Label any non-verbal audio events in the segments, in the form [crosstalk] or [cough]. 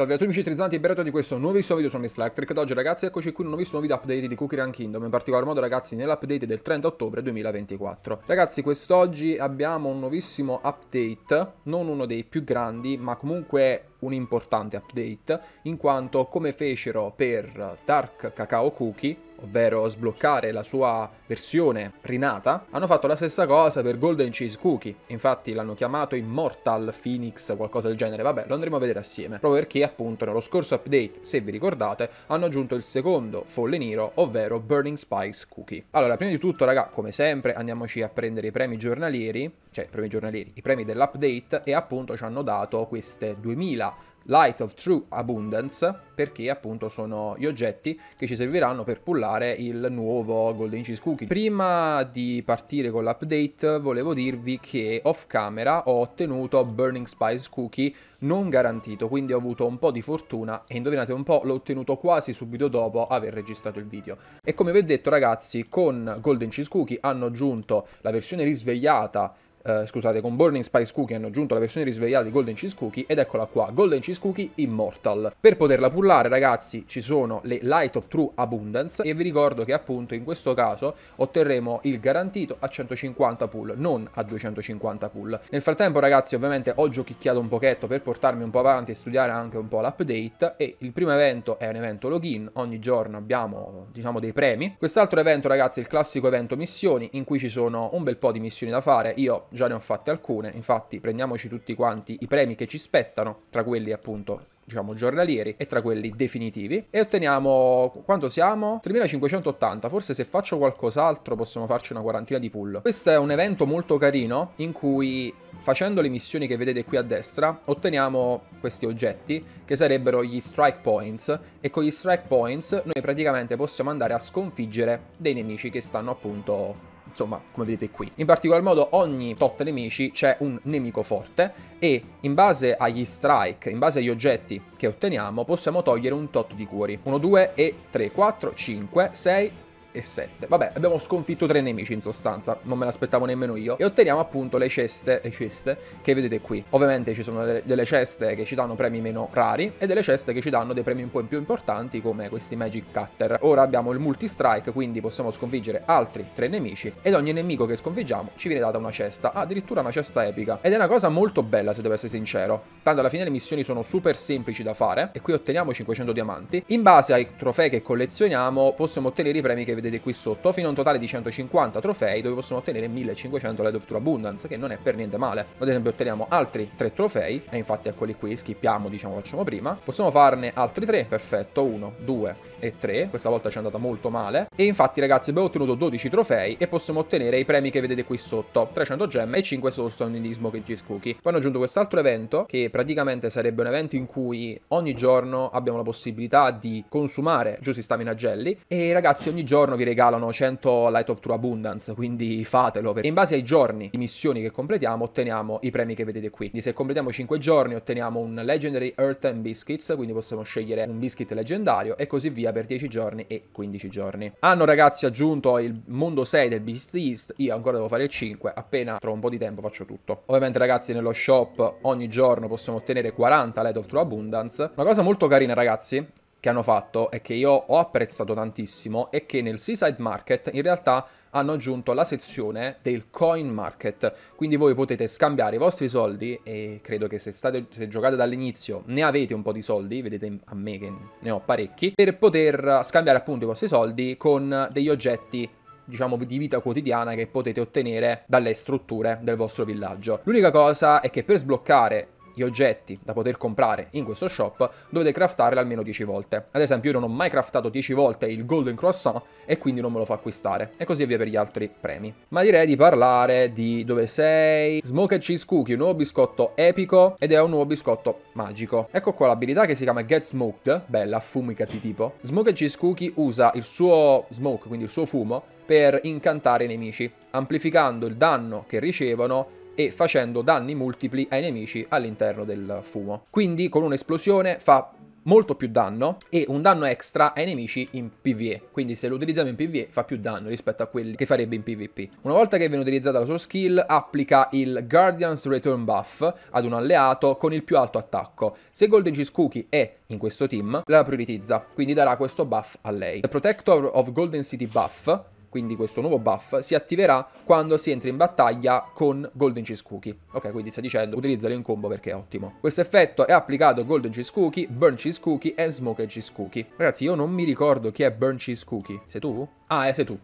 Salve a tutti amici utilizzanti e benvenuti di questo nuovissimo video su Miss Electric ed oggi ragazzi eccoci qui in un nuovissimo video update di Cookie Run Kingdom in particolar modo ragazzi nell'update del 30 ottobre 2024 Ragazzi quest'oggi abbiamo un nuovissimo update, non uno dei più grandi ma comunque un importante update in quanto come fecero per Dark Cacao Cookie ovvero sbloccare la sua versione rinata, hanno fatto la stessa cosa per Golden Cheese Cookie. Infatti l'hanno chiamato Immortal Phoenix, qualcosa del genere. Vabbè, lo andremo a vedere assieme. Proprio perché, appunto, nello scorso update, se vi ricordate, hanno aggiunto il secondo Fallen Hero, ovvero Burning Spice Cookie. Allora, prima di tutto, raga, come sempre, andiamoci a prendere i premi giornalieri, cioè i premi giornalieri, i premi dell'update, e appunto ci hanno dato queste 2000 Light of True Abundance, perché appunto sono gli oggetti che ci serviranno per pullare il nuovo Golden Cheese Cookie. Prima di partire con l'update volevo dirvi che off camera ho ottenuto Burning Spice Cookie non garantito, quindi ho avuto un po' di fortuna e indovinate un po', l'ho ottenuto quasi subito dopo aver registrato il video. E come vi ho detto ragazzi, con Golden Cheese Cookie hanno aggiunto la versione risvegliata eh, scusate, con Burning Spice Cookie hanno aggiunto la versione risvegliata di Golden Cheese Cookie ed eccola qua, Golden Cheese Cookie Immortal. Per poterla pullare ragazzi ci sono le Light of True Abundance e vi ricordo che appunto in questo caso otterremo il garantito a 150 pull, non a 250 pull. Nel frattempo ragazzi ovviamente ho giochicchiato un pochetto per portarmi un po' avanti e studiare anche un po' l'update e il primo evento è un evento login, ogni giorno abbiamo diciamo dei premi. Quest'altro evento ragazzi è il classico evento missioni in cui ci sono un bel po' di missioni da fare, io già ne ho fatte alcune, infatti prendiamoci tutti quanti i premi che ci spettano, tra quelli appunto diciamo giornalieri e tra quelli definitivi e otteniamo quanto siamo 3580 forse se faccio qualcos'altro possiamo farci una quarantina di pull questo è un evento molto carino in cui facendo le missioni che vedete qui a destra otteniamo questi oggetti che sarebbero gli strike points e con gli strike points noi praticamente possiamo andare a sconfiggere dei nemici che stanno appunto insomma, come vedete qui. In particolar modo ogni tot nemici c'è un nemico forte e in base agli strike, in base agli oggetti che otteniamo, possiamo togliere un tot di cuori. 1, 2 e 3, 4, 5, 6, e 7. Vabbè, abbiamo sconfitto tre nemici in sostanza, non me l'aspettavo nemmeno io. E otteniamo appunto le ceste, le ceste che vedete qui. Ovviamente ci sono delle, delle ceste che ci danno premi meno rari e delle ceste che ci danno dei premi un po' più importanti come questi Magic Cutter. Ora abbiamo il multi strike, quindi possiamo sconfiggere altri tre nemici ed ogni nemico che sconfiggiamo ci viene data una cesta, ah, addirittura una cesta epica. Ed è una cosa molto bella se devo essere sincero. Tanto alla fine le missioni sono super semplici da fare e qui otteniamo 500 diamanti. In base ai trofei che collezioniamo possiamo ottenere i premi che vedete vedete qui sotto, fino a un totale di 150 trofei dove possono ottenere 1500 Light of True Abundance, che non è per niente male. Ad esempio otteniamo altri 3 trofei, e infatti eccoli qui, schippiamo, diciamo, facciamo prima. Possiamo farne altri 3, perfetto, 1, 2 e 3, questa volta ci è andata molto male. E infatti ragazzi abbiamo ottenuto 12 trofei e possiamo ottenere i premi che vedete qui sotto, 300 gemme e 5 soulstone di Smoke Cheese Cookie. Poi hanno aggiunto quest'altro evento, che praticamente sarebbe un evento in cui ogni giorno abbiamo la possibilità di consumare giusti Stamina Jelly, e ragazzi ogni giorno giorno vi regalano 100 Light of True Abundance, quindi fatelo. Per... In base ai giorni di missioni che completiamo otteniamo i premi che vedete qui. Quindi se completiamo 5 giorni otteniamo un Legendary Earth and Biscuits, quindi possiamo scegliere un biscuit leggendario e così via per 10 giorni e 15 giorni. Hanno ragazzi aggiunto il mondo 6 del Beast East, io ancora devo fare il 5, appena trovo un po' di tempo faccio tutto. Ovviamente ragazzi nello shop ogni giorno possiamo ottenere 40 Light of True Abundance. Una cosa molto carina ragazzi che hanno fatto e che io ho apprezzato tantissimo è che nel Seaside Market in realtà hanno aggiunto la sezione del coin market, quindi voi potete scambiare i vostri soldi e credo che se, state, se giocate dall'inizio ne avete un po' di soldi, vedete a me che ne ho parecchi, per poter scambiare appunto i vostri soldi con degli oggetti diciamo di vita quotidiana che potete ottenere dalle strutture del vostro villaggio. L'unica cosa è che per sbloccare gli oggetti da poter comprare in questo shop dovete craftarli almeno 10 volte. Ad esempio io non ho mai craftato 10 volte il golden croissant e quindi non me lo fa acquistare. E così via per gli altri premi. Ma direi di parlare di dove sei. Smoked Cheese Cookie, un nuovo biscotto epico ed è un nuovo biscotto magico. Ecco qua l'abilità che si chiama Get Smoked, bella, affumicati tipo. Smoked Cheese Cookie usa il suo smoke, quindi il suo fumo, per incantare i nemici, amplificando il danno che ricevono e facendo danni multipli ai nemici all'interno del fumo. Quindi con un'esplosione fa molto più danno e un danno extra ai nemici in PvE. Quindi se lo utilizziamo in PvE fa più danno rispetto a quelli che farebbe in PvP. Una volta che viene utilizzata la sua skill, applica il Guardian's Return Buff ad un alleato con il più alto attacco. Se Golden Cheese Cookie è in questo team, la prioritizza, quindi darà questo buff a lei. The Protector of Golden City Buff quindi questo nuovo buff, si attiverà quando si entra in battaglia con Golden Cheese Cookie. Ok, quindi sta dicendo utilizzalo in combo perché è ottimo. Questo effetto è applicato a Golden Cheese Cookie, Burn Cheese Cookie e Smoke Cheese Cookie. Ragazzi, io non mi ricordo chi è Burn Cheese Cookie. Sei tu? Ah, eh, sei tu.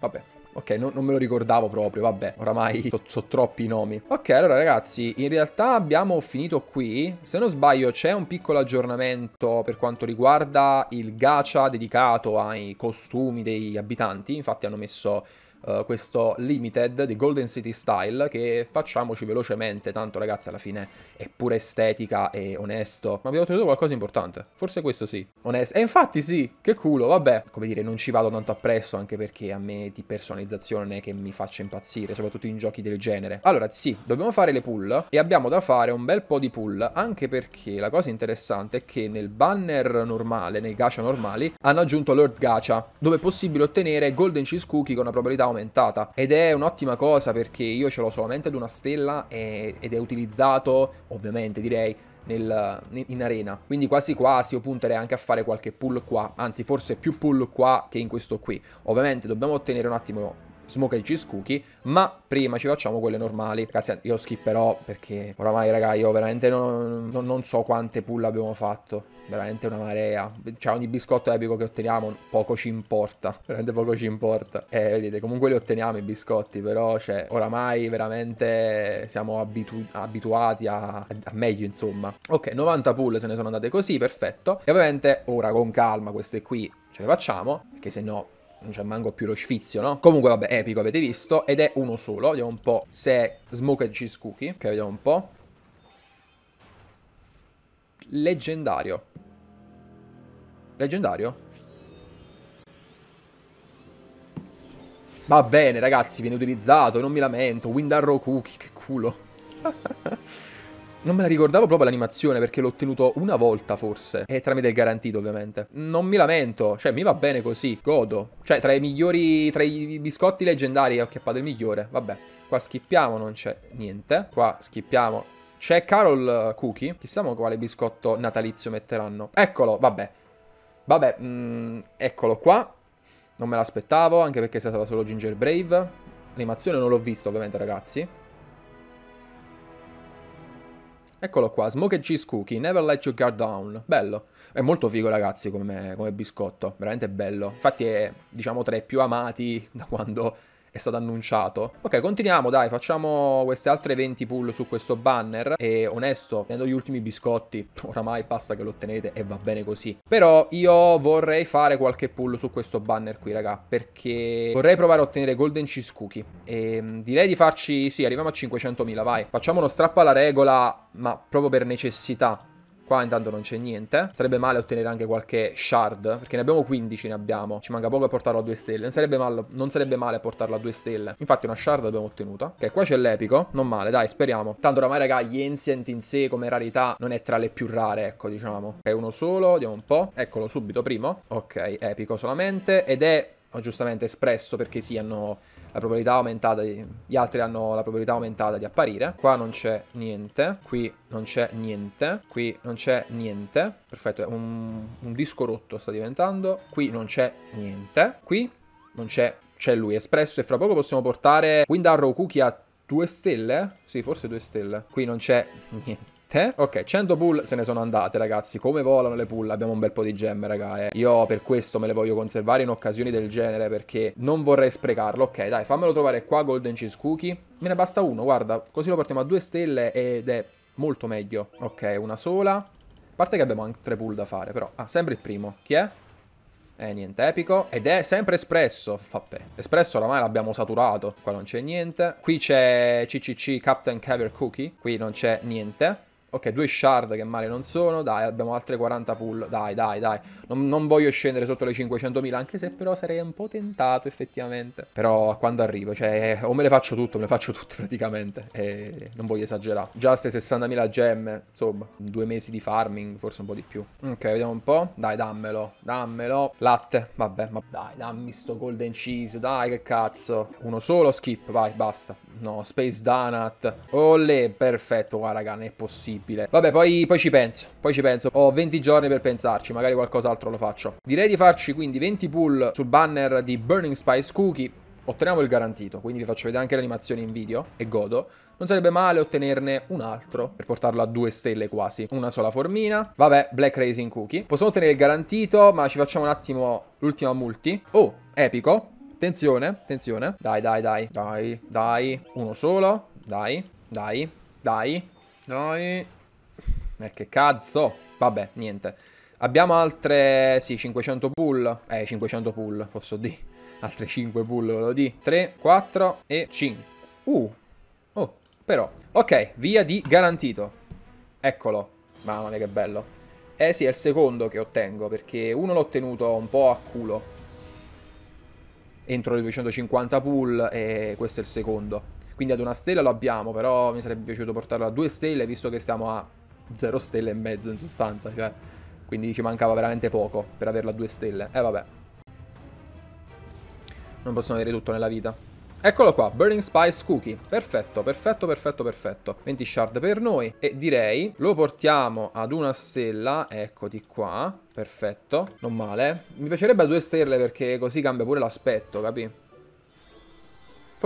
Vabbè. Ok, non, non, me lo ricordavo proprio, vabbè, oramai so, so troppi nomi. Ok, allora ragazzi, in realtà abbiamo finito qui. Se non sbaglio c'è un piccolo aggiornamento per quanto riguarda il gacha dedicato ai costumi dei abitanti. Infatti hanno messo eh, questo limited di Golden City Style che facciamoci velocemente, tanto ragazzi alla fine è pure estetica e onesto. Ma abbiamo ottenuto qualcosa di importante, forse questo sì, onesto. E infatti sì, che culo, vabbè. Come dire, non ci vado tanto appresso anche perché a me di personalizzazione non è che mi faccia impazzire, soprattutto in giochi del genere. Allora sì, dobbiamo fare le pull e abbiamo da fare un bel po' di pull, anche perché la cosa interessante è che nel banner normale, nei gacha normali, hanno aggiunto Lord Gacha, dove è possibile ottenere Golden Cheese Cookie con una probabilità aumentata ed è un'ottima cosa perché io ce l'ho solamente ad una stella e, ed è utilizzato, ovviamente direi, nel, in arena. Quindi quasi quasi io punterei anche a fare qualche pull qua, anzi forse più pull qua che in questo qui. Ovviamente dobbiamo ottenere un attimo Smoke e cheese cookie, ma prima ci facciamo quelle normali. Ragazzi, io skipperò perché oramai, raga, io veramente non, non, non so quante pull abbiamo fatto. Veramente una marea. Cioè, ogni biscotto epico che otteniamo poco ci importa. [laughs] Veramente poco ci importa. Eh, vedete, comunque li otteniamo i biscotti, però, cioè, oramai veramente siamo abitu abituati a, a meglio, insomma. Ok, 90 pull se ne sono andate così, perfetto. E ovviamente ora con calma queste qui ce le facciamo, perché se no non c'è cioè, manco più lo sfizio, no? Comunque, vabbè, epico, avete visto. Ed è uno solo. Vediamo un po' se è Smoke e Cheese Cookie. Ok, vediamo un po'. Leggendario. Leggendario? Va bene, ragazzi, viene utilizzato, non mi lamento. Windarrow Cookie, che culo. [laughs] Non me la ricordavo proprio l'animazione perché l'ho ottenuto una volta forse. E tramite il garantito ovviamente. Non mi lamento, cioè mi va bene così, godo. Cioè tra i migliori, tra i biscotti leggendari ho chiappato il migliore, vabbè. Qua schippiamo, non c'è niente. Qua schippiamo. C'è Carol Cookie. Chissà quale biscotto natalizio metteranno. Eccolo, vabbè. Vabbè, mh, mm, eccolo qua. Non me l'aspettavo, anche perché si stata solo Ginger Brave. L'animazione non l'ho vista ovviamente ragazzi. Eccolo qua, Smoke Cheese Cookie, Never Let Your Guard Down. Bello. È molto figo, ragazzi, come, come biscotto. Veramente bello. Infatti è, diciamo, tra i più amati da quando è stato annunciato. Ok, continuiamo, dai, facciamo queste altre 20 pull su questo banner. E onesto, prendo gli ultimi biscotti, [laughs] oramai basta che lo ottenete e va bene così. Però io vorrei fare qualche pull su questo banner qui, raga, perché vorrei provare a ottenere Golden Cheese Cookie. E mm, direi di farci, sì, arriviamo a 500.000, vai. Facciamo uno strappo alla regola, ma proprio per necessità Qua intanto non c'è niente. Sarebbe male ottenere anche qualche shard, perché ne abbiamo 15, ne abbiamo. Ci manca poco a portarlo a 2 stelle. Non sarebbe, male, non sarebbe male portarlo a 2 stelle. Infatti una shard l'abbiamo ottenuta. Ok, qua c'è l'epico. Non male, dai, speriamo. Tanto oramai, raga, gli Ancient in sé come rarità non è tra le più rare, ecco, diciamo. Ok, uno solo, vediamo un po'. Eccolo subito, primo. Ok, epico solamente. Ed è ho giustamente espresso perché sì, hanno la probabilità aumentata, di... gli altri hanno la probabilità aumentata di apparire. Qua non c'è niente, qui non c'è niente, qui non c'è niente. Perfetto, è un, un disco rotto sta diventando. Qui non c'è niente, qui non c'è... C'è lui espresso e fra poco possiamo portare Windarrow Cookie a due stelle? Sì, forse due stelle. Qui non c'è [laughs] niente niente. Ok, 100 pull se ne sono andate, ragazzi. Come volano le pull? Abbiamo un bel po' di gemme, raga. Eh. Io per questo me le voglio conservare in occasioni del genere perché non vorrei sprecarlo. Ok, dai, fammelo trovare qua, Golden Cheese Cookie. Me ne basta uno, guarda. Così lo portiamo a due stelle ed è molto meglio. Ok, una sola. A parte che abbiamo anche tre pull da fare, però. Ah, sempre il primo. Chi è? Eh, niente, epico. Ed è sempre espresso. Vabbè, espresso oramai l'abbiamo saturato. Qua non c'è niente. Qui c'è CCC Captain Caviar Cookie. Qui non c'è niente. Ok, due shard che male non sono. Dai, abbiamo altre 40 pull. Dai, dai, dai. Non, non voglio scendere sotto le 500.000, anche se però sarei un po' tentato effettivamente. Però a quando arrivo? Cioè, o me le faccio tutte, me le faccio tutte [laughs] praticamente. E non voglio esagerare. Già queste 60.000 gemme, insomma, due mesi di farming, forse un po' di più. Ok, vediamo un po'. Dai, dammelo, dammelo. Latte, vabbè, ma dai, dammi sto golden cheese, dai, che cazzo. Uno solo, skip, vai, basta. No, space donut. Olle, perfetto, guarda, raga, non è possibile possibile. Vabbè, poi, poi, ci penso, poi ci penso. Ho 20 giorni per pensarci, magari qualcos'altro lo faccio. Direi di farci quindi 20 pull sul banner di Burning Spice Cookie. Otteniamo il garantito, quindi vi faccio vedere anche l'animazione in video e godo. Non sarebbe male ottenerne un altro per portarlo a due stelle quasi. Una sola formina. Vabbè, Black Racing Cookie. Possiamo ottenere il garantito, ma ci facciamo un attimo l'ultima multi. Oh, epico. Attenzione, attenzione. Dai, dai, dai. Dai, dai. Uno solo. Dai, dai, dai. Noi... E eh, che cazzo! Vabbè, niente. Abbiamo altre... Sì, 500 pull. Eh, 500 pull, posso dire. Altre 5 pull, ve lo dire. 3, 4 e 5. Uh! Oh, però. Ok, via di garantito. Eccolo. Mamma mia, che bello. Eh sì, è il secondo che ottengo, perché uno l'ho ottenuto un po' a culo. Entro le 250 pull e questo è il secondo. Quindi ad una stella lo abbiamo, però mi sarebbe piaciuto portarlo a due stelle, visto che stiamo a zero stelle e mezzo in sostanza, cioè... Quindi ci mancava veramente poco per averla a due stelle. E eh, vabbè. Non possiamo avere tutto nella vita. Eccolo qua, Burning Spice Cookie. Perfetto, perfetto, perfetto, perfetto. 20 shard per noi. E direi lo portiamo ad una stella. di qua. Perfetto. Non male. Mi piacerebbe a due stelle perché così cambia pure l'aspetto, capi?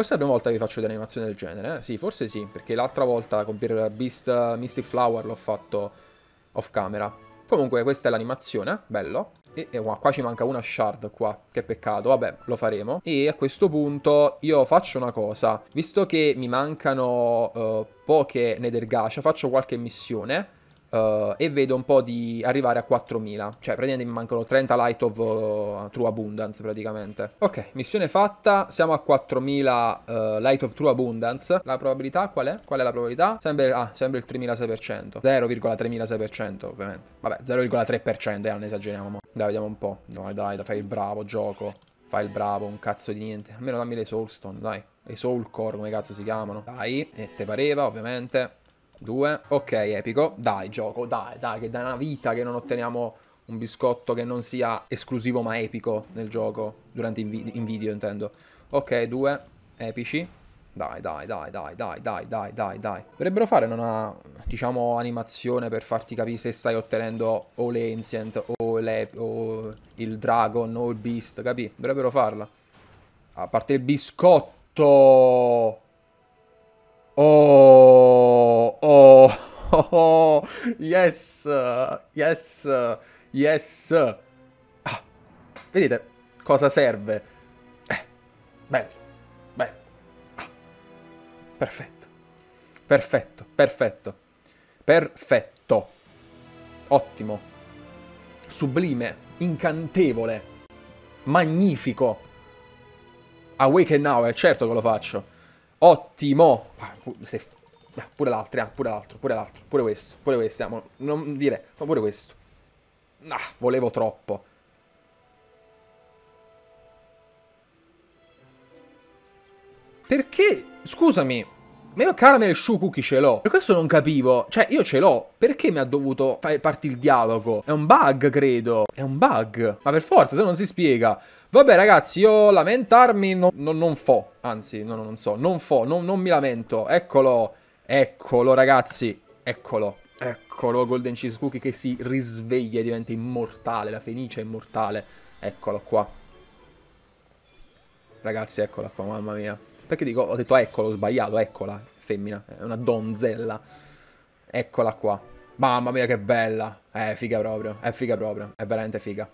Forse è la prima volta che faccio un'animazione del genere, eh? Sì, forse sì, perché l'altra volta con Peter Beast Mystic Flower l'ho fatto off camera. Comunque questa è l'animazione, bello. E, e qua ci manca una shard qua, che peccato, vabbè, lo faremo. E a questo punto io faccio una cosa, visto che mi mancano uh, poche Nethergasha, faccio qualche missione Uh, e vedo un po' di arrivare a 4000 cioè praticamente mi mancano 30 light of uh, true abundance praticamente ok missione fatta siamo a 4000 uh, eh, light of true abundance la probabilità qual è? qual è la probabilità? sempre, ah, sempre il 3006% 0,3006% ovviamente vabbè 0,3% eh, non esageriamo dai vediamo un po' dai dai fai il bravo gioco Fai il bravo, un cazzo di niente. Almeno dammi le Soulstone, dai. Le Soul Core, come cazzo si chiamano? Dai, e te pareva, ovviamente. Due. Ok, epico. Dai, gioco, dai, dai, che da una vita che non otteniamo un biscotto che non sia esclusivo ma epico nel gioco. Durante in, vi in video, intendo. Ok, due. Epici. Dai, dai, dai, dai, dai, dai, dai, dai, dai. Dovrebbero fare una, diciamo, animazione per farti capire se stai ottenendo o l'Ancient o, o il Dragon o il Beast, capi? Dovrebbero farla. A parte il biscotto... Oh, oh, oh, [laughs] oh, yes, yes, yes. Ah, vedete cosa serve? Eh, bello, bello. Ah, perfetto, perfetto, perfetto, perfetto. Ottimo, sublime, incantevole, magnifico. Awaken Now, è certo che lo faccio. Ottimo. se... ah, pure l'altro, ah, eh, pure l'altro, pure l'altro, pure questo, pure questo. Ah, non dire, ma pure questo. Ah, volevo troppo. Perché, scusami, ma io caramel e shoe cookie ce l'ho. Per questo non capivo. Cioè, io ce l'ho. Perché mi ha dovuto fare parte il dialogo? È un bug, credo. È un bug. Ma per forza, se no non si spiega. Vabbè ragazzi, io lamentarmi non, non, non fo, anzi, no, no, non so, non fo, non, non mi lamento, eccolo, eccolo ragazzi, eccolo, eccolo Golden Cheese Cookie che si risveglia e diventa immortale, la fenice è immortale, eccolo qua. Ragazzi, eccola qua, mamma mia. Perché dico, ho detto eccolo, ho sbagliato, eccola, femmina, è una donzella. Eccola qua. Mamma mia che bella. È figa proprio, è figa proprio, è veramente figa.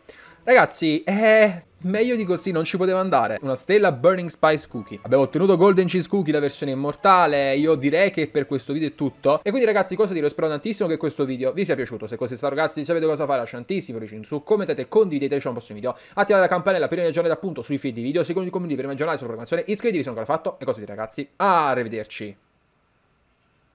Ragazzi, eh... Meglio di così non ci poteva andare. Una stella Burning Spice Cookie. Abbiamo ottenuto Golden Cheese Cookie, la versione immortale. Io direi che per questo video è tutto. E quindi ragazzi, cosa dire? Spero tantissimo che questo video vi sia piaciuto. Se così è stato ragazzi, sapete cosa fare, lasciantissimo un su, commentate, condividete condivideteci un prossimo video. Attivate la campanella per ogni appunto sui feed di video, seguite i commenti per i giornali sulla programmazione, iscrivetevi se non l'ho fatto. E così dire ragazzi, arrivederci.